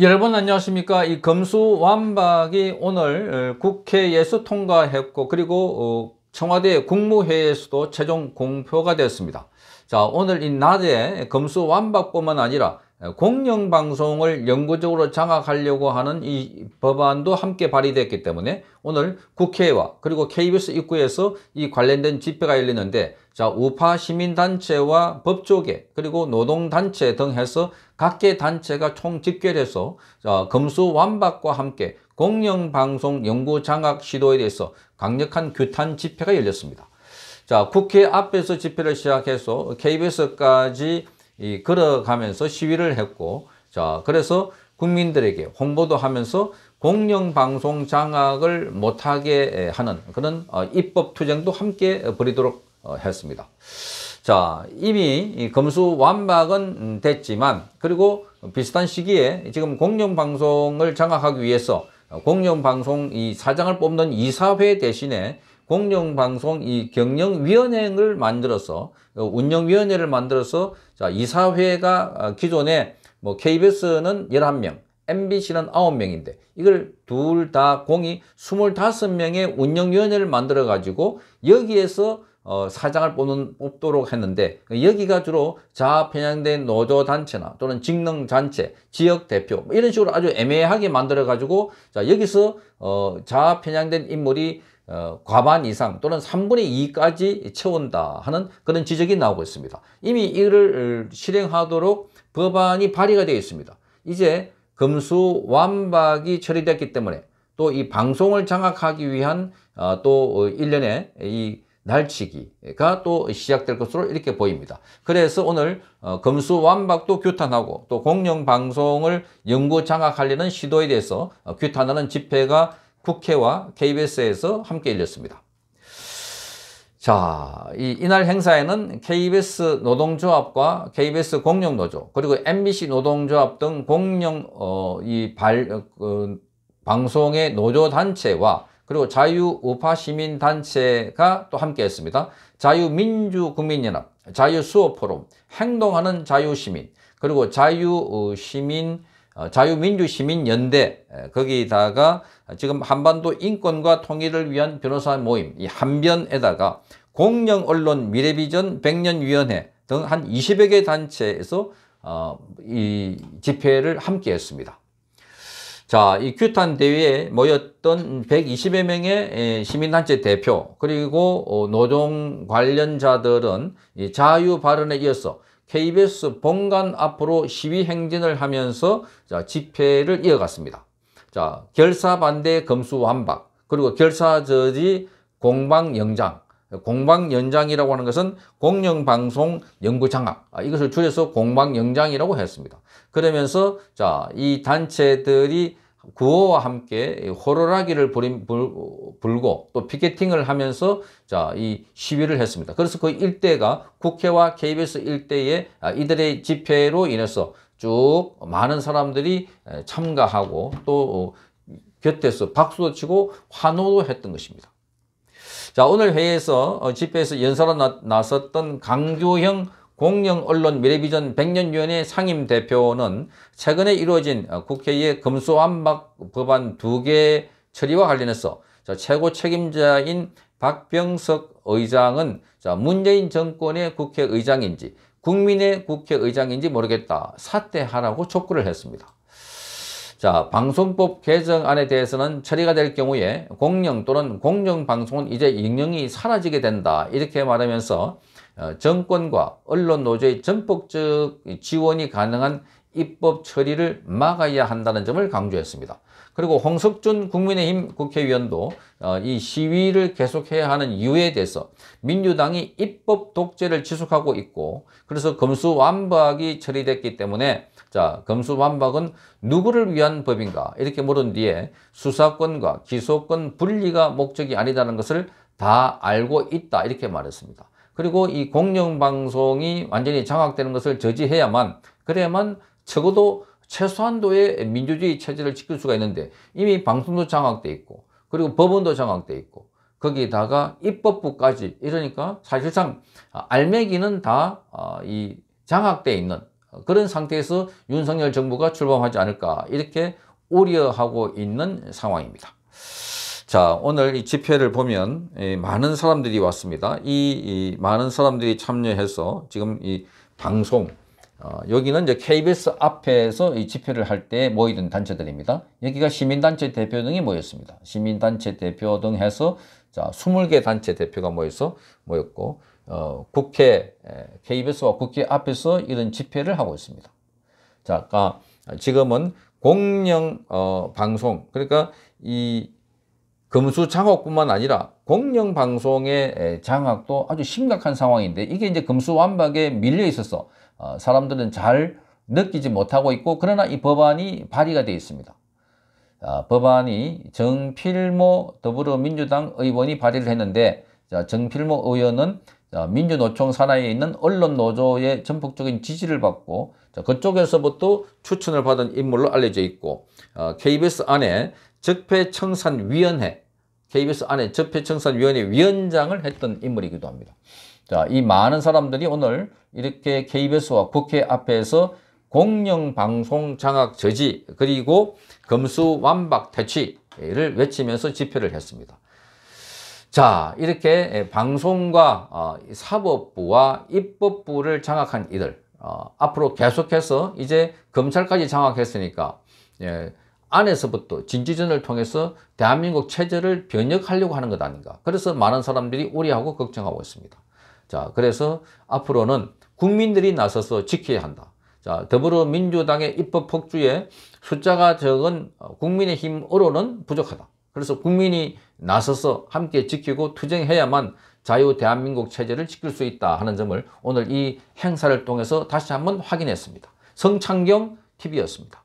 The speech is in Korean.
여러분 안녕하십니까 이 검수완박이 오늘 어, 국회에서 통과했고 그리고 어, 청와대 국무회의에서도 최종 공표가 되었습니다 자 오늘 이 낮에 검수완박뿐만 아니라 어, 공영방송을 영구적으로 장악하려고 하는 이 법안도 함께 발의됐기 때문에 오늘 국회와 그리고 KBS 입구에서 이 관련된 집회가 열리는데 자 우파 시민단체와 법조계 그리고 노동단체 등 해서 각계 단체가 총 집결해서 자, 검수완박과 함께 공영방송 영구 장악 시도에 대해서 강력한 규탄 집회가 열렸습니다. 자 국회 앞에서 집회를 시작해서 KBS까지 이 걸어가면서 시위를 했고 자 그래서 국민들에게 홍보도 하면서 공영방송 장악을 못하게 하는 그런 어, 입법 투쟁도 함께 벌이도록 어, 했습니다. 자 이미 검수 완박은 음, 됐지만 그리고 비슷한 시기에 지금 공영방송을 장악하기 위해서 어, 공영방송 이 사장을 뽑는 이사회 대신에 공영방송 이 경영위원회를 만들어서 운영위원회를 만들어서 자 이사회가 기존에 뭐 KBS는 11명, MBC는 9명인데 이걸 둘 다 공이 25명의 운영위원회를 만들어 가지고 여기에서 어, 사장을 뽑는, 뽑도록 했는데 여기가 주로 자편향된 아 노조단체나 또는 직능단체, 지역대표 뭐 이런 식으로 아주 애매하게 만들어 가지고 자 여기서 어, 자편향된 아 인물이 어, 과반 이상 또는 3분의 2까지 채운다 하는 그런 지적이 나오고 있습니다. 이미 이를 실행하도록 법안이 발의가 되어 있습니다. 이제 금수 완박이 처리됐기 때문에 또 이 방송을 장악하기 위한 어, 또 일련의 이 날치기가 또 시작될 것으로 이렇게 보입니다. 그래서 오늘 어, 금수 완박도 규탄하고 또 공영방송을 영구 장악하려는 시도에 대해서 어, 규탄하는 집회가 국회와 KBS에서 함께 열렸습니다. 자, 이, 이날 행사에는 KBS 노동조합과 KBS 공룡노조, 그리고 MBC 노동조합 등 공룡, 어, 이 발, 어, 그 방송의 노조단체와 그리고 자유우파시민단체가 또 함께 했습니다. 자유민주국민연합, 자유수호포럼, 행동하는 자유시민, 그리고 자유시민 어, 어, 자유민주시민연대 거기다가 지금 한반도 인권과 통일을 위한 변호사 모임 이 한변에다가 공영언론 미래비전 1 0 0년위원회등 한 20여 개 단체에서 어, 이 집회를 함께 했습니다. 자, 이 규탄 대회에 모였던 120여 명의 시민단체 대표 그리고 어, 노동 관련자들은 자유 발언에 이어서 KBS 본관 앞으로 시위 행진을 하면서 자, 집회를 이어갔습니다. 자, 결사 반대 검수 완박, 그리고 결사 저지 공방 영장 공방 연장이라고 하는 것은 공영방송 연구 장악, 아, 이것을 줄여서 공방 연장이라고 했습니다. 그러면서 자, 이 단체들이 구호와 함께 호로라기를 불고 또 피켓팅을 하면서 자, 이 시위를 했습니다. 그래서 그 일대가 국회와 KBS 일대의 아, 이들의 집회로 인해서 쭉 많은 사람들이 참가하고 또 어, 곁에서 박수도 치고 환호도 했던 것입니다. 자, 오늘 회의에서 어, 집회에서 연설을 나, 나섰던 강교형 공영 언론 미래비전 백년위원회 상임 대표는 최근에 이루어진 국회의 금수안박 법안 두개 처리와 관련해서 최고 책임자인 박병석 의장은 문재인 정권의 국회의장인지 국민의 국회의장인지 모르겠다. 사퇴하라고 촉구를 했습니다. 자, 방송법 개정안에 대해서는 처리가 될 경우에 공영 또는 공영방송은 이제 익명이 사라지게 된다. 이렇게 말하면서 어, 정권과 언론 노조의 전폭적 지원이 가능한 입법 처리를 막아야 한다는 점을 강조했습니다. 그리고 홍석준 국민의힘 국회의원도 어, 이 시위를 계속해야 하는 이유에 대해서 민주당이 입법 독재를 지속하고 있고 그래서 검수완박이 처리됐기 때문에 자 검수완박은 누구를 위한 법인가 이렇게 물은 뒤에 수사권과 기소권 분리가 목적이 아니다는 것을 다 알고 있다 이렇게 말했습니다. 그리고 이 공영방송이 완전히 장악되는 것을 저지해야만 그래야만 적어도 최소한도의 민주주의 체제를 지킬 수가 있는데 이미 방송도 장악돼 있고 그리고 법원도 장악돼 있고 거기다가 입법부까지 이러니까 사실상 알맹이는 다이 어, 장악돼 있는 그런 상태에서 윤석열 정부가 출범하지 않을까 이렇게 우려하고 있는 상황입니다. 자, 오늘 이 집회를 보면 많은 사람들이 왔습니다. 이, 이 많은 사람들이 참여해서 지금 이 방송, 어, 여기는 이제 KBS 앞에서 이 집회를 할 때 모이던 단체들입니다. 여기가 시민단체 대표 등이 모였습니다. 시민단체 대표 등 해서 자, 20개 단체 대표가 모여서 모였고, 어, 국회, KBS와 국회 앞에서 이런 집회를 하고 있습니다. 자, 아, 까 지금은 공영, 어, 방송, 그러니까 이 금수 장학뿐만 아니라 공영 방송의 장악도 아주 심각한 상황인데 이게 이제 금수 완박에 밀려 있어서 어, 사람들은 잘 느끼지 못하고 있고 그러나 이 법안이 발의가 되어 있습니다. 아, 법안이 정필모 더불어민주당 의원이 발의를 했는데 자, 정필모 의원은 자, 민주노총 산하에 있는 언론노조의 전폭적인 지지를 받고 자, 그쪽에서부터 추천을 받은 인물로 알려져 있고 어, KBS 안에 적폐청산위원회 KBS 안에 적폐청산위원회 위원장을 했던 인물이기도 합니다. 자, 이 많은 사람들이 오늘 이렇게 KBS와 국회 앞에서 공영방송 장악 저지 그리고 검수 완박 퇴치를 외치면서 집회를 했습니다. 자 이렇게 방송과 어, 사법부와 입법부를 장악한 이들 어, 앞으로 계속해서 이제 검찰까지 장악했으니까 예, 안에서부터 진지전을 통해서 대한민국 체제를 변혁하려고 하는 것 아닌가. 그래서 많은 사람들이 우려하고 걱정하고 있습니다. 자, 그래서 앞으로는 국민들이 나서서 지켜야 한다. 자, 더불어민주당의 입법 폭주에 숫자가 적은 국민의힘으로는 부족하다. 그래서 국민이 나서서 함께 지키고 투쟁해야만 자유 대한민국 체제를 지킬 수 있다 하는 점을 오늘 이 행사를 통해서 다시 한번 확인했습니다. 성창경 TV였습니다.